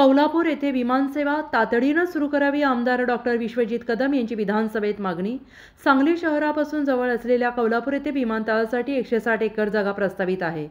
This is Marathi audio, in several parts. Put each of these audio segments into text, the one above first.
कौलापूर येथे विमानसेवा तातडीनं सुरू करावी आमदार डॉक्टर विश्वजित कदम यांची विधानसभेत मागणी सांगली शहरापासून जवळ असलेल्या कौलापूर येथे विमानतळासाठी एकशे साठ एकर जागा प्रस्तावित आहे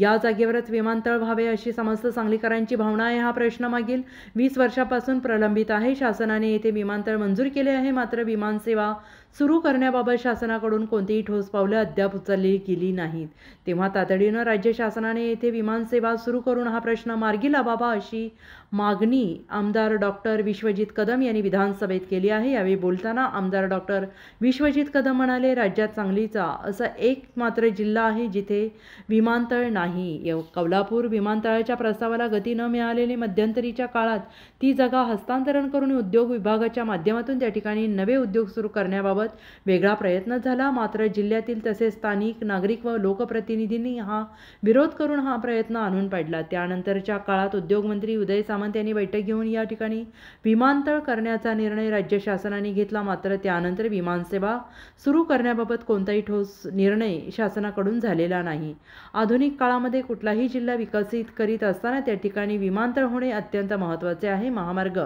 या जागेवरच विमानतळ व्हावे अशी समस्त सांगलीकरांची भावना आहे हा प्रश्न मागील वीस वर्षापासून प्रलंबित आहे शासनाने येथे विमानतळ मंजूर केले आहे मात्र विमानसेवा सुरू करण्याबाबत शासनाकडून कोणतीही ठोस पावलं अद्याप उचलली गेली नाहीत तेव्हा तातडीनं राज्य शासनाने येथे विमानसेवा सुरू करून हा प्रश्न मार्गी लावावा अशी मागणी आमदार डॉक्टर विश्वजित कदम यांनी विधानसभेत केली आहे यावेळी बोलताना आमदार डॉक्टर विश्वजित कदम म्हणाले राज्यात सांगलीचा असा एक मात्र जिल्हा आहे जिथे विमानतळ नाही कोल्हापूर विमानतळाच्या प्रस्तावाला गती न मिळालेली मध्यंतरीच्या काळात ती जागा हस्तांतरण करून उद्योग विभागाच्या माध्यमातून त्या ठिकाणी नवे उद्योग सुरू करण्याबाबत वेगळा प्रयत्न झाला मात्र जिल्ह्यातील तसेच स्थानिक नागरिक व लोकप्रतिनिधींनी हा विरोध करून हा प्रयत्न आणून पाडला त्यानंतरच्या काळात उद्योगमंत्री उदय सामंत सामंत यांनी बैठक घेऊन या ठिकाणी विमानतळ करण्याचा निर्णय राज्य शासनाने घेतला मात्र त्यानंतर विमानसेवा सुरू करण्याबाबत कोणताही ठोस निर्णय शासनाकडून झालेला नाही आधुनिक काळामध्ये कुठलाही जिल्हा विकसित करीत असताना त्या ठिकाणी विमानतळ होणे अत्यंत महत्त्वाचे आहे महामार्ग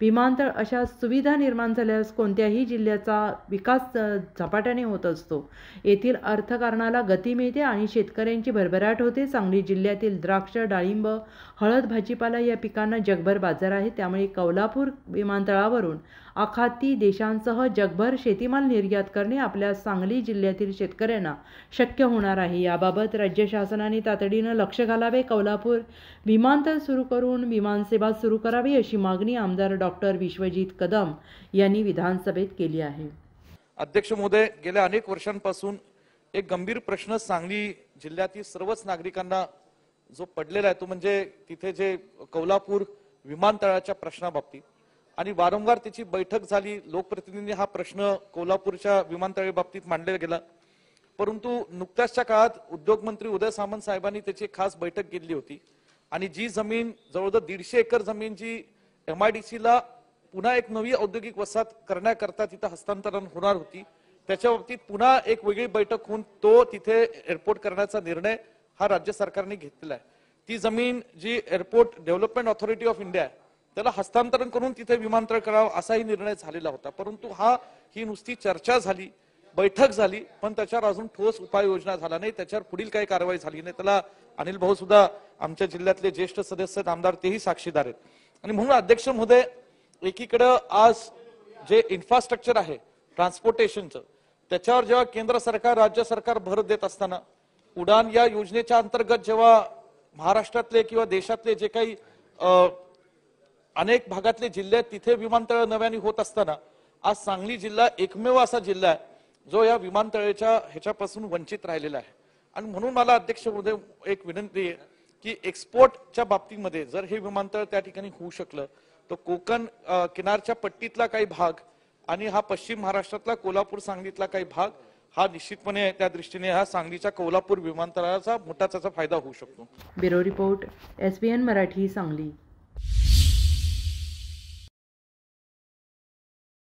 विमानतळ अशा सुविधा निर्माण झाल्यास कोणत्याही जिल्ह्याचा विकास झपाट्याने होत असतो येथील अर्थकारणाला गती मिळते आणि शेतकऱ्यांची भरभराट होते सांगली जिल्ह्यातील द्राक्ष डाळिंब हळद भाजीपाला या पिकांना जगभर बाजार आहे त्यामुळे कोल्हापूर विमानतळावरून आखाती देशांसह जगभर शेतीमाल निर्यात करणे आपल्या सांगली जिल्ह्यातील शेतकऱ्यांना शक्य होणार आहे याबाबत राज्य शासनाने तातडीनं लक्ष घालावे कोल्हापूर विमानतळ सुरू करून विमानसेवा सुरू करावी अशी मागणी आमदार डॉक्टर विश्वजित कदम यांनी विधानसभेत केली आहे अध्यक्ष महोदय गेल्या अनेक वर्षांपासून एक गंभीर प्रश्न सांगली जिल्ह्यातील सर्वच नागरिकांना जो पडलेला आहे तो म्हणजे तिथे जे कोल्हापूर विमानतळाच्या प्रश्नाबाबतीत आणि वारंवार त्याची बैठक झाली लोकप्रतिनिधींनी हा प्रश्न कोल्हापूरच्या बाबतीत मांडलेला गेला परंतु नुकत्याचच्या काळात उद्योगमंत्री उदय सामंत साहेबांनी त्याची खास बैठक घेतली होती आणि जी जमीन जवळजवळ दीडशे एकर जमीन जी एम आय डी सीला पुन्हा एक नवी औद्योगिक वसाहत करण्याकरता तिथे हस्तांतरण होणार होती त्याच्या बाबतीत पुन्हा एक वेगळी बैठक होऊन तो तिथे एअरपोर्ट करण्याचा निर्णय हा राज्य सरकारने घेतलेला आहे ती जमीन जी airport development authority of India आहे त्याला हस्तांतरण करून तिथे विमानतळ करावं असाही निर्णय झालेला होता परंतु हा ही नुसती चर्चा झाली बैठक झाली पण त्याच्यावर अजून ठोस उपाययोजना झाला नाही त्याच्यावर पुढील काही कारवाई झाली नाही त्याला अनिल भाऊ सुद्धा आमच्या जिल्ह्यातले ज्येष्ठ सदस्य आमदार तेही साक्षीदार आहेत आणि म्हणून अध्यक्ष महोदय एकीकडं आज जे इन्फ्रास्ट्रक्चर आहे ट्रान्सपोर्टेशनचं त्याच्यावर जेव्हा केंद्र सरकार राज्य सरकार भर देत असताना उडान या योजनेच्या अंतर्गत जेव्हा महाराष्ट्रातले किंवा देशातले जे काही अनेक भागातले जिल्हे आहेत तिथे विमानतळ नव्याने होत असताना आज सांगली जिल्हा एकमेव असा जिल्हा आहे जो या विमानतळाच्या ह्याच्यापासून वंचित राहिलेला आहे आणि म्हणून मला अध्यक्ष महोदय एक विनंती आहे की एक्सपोर्टच्या बाबतीमध्ये जर हे विमानतळ त्या ठिकाणी होऊ शकलं तर कोकण किनारच्या पट्टीतला काही भाग आणि हा पश्चिम महाराष्ट्रातला कोल्हापूर सांगलीतला काही भाग हा निश्चितपणे त्या दृष्टीने हा सांगलीच्या कोल्हापूर विमानतळाचा मोठा त्याचा फायदा होऊ शकतो bureau report SBN Marathi Sangli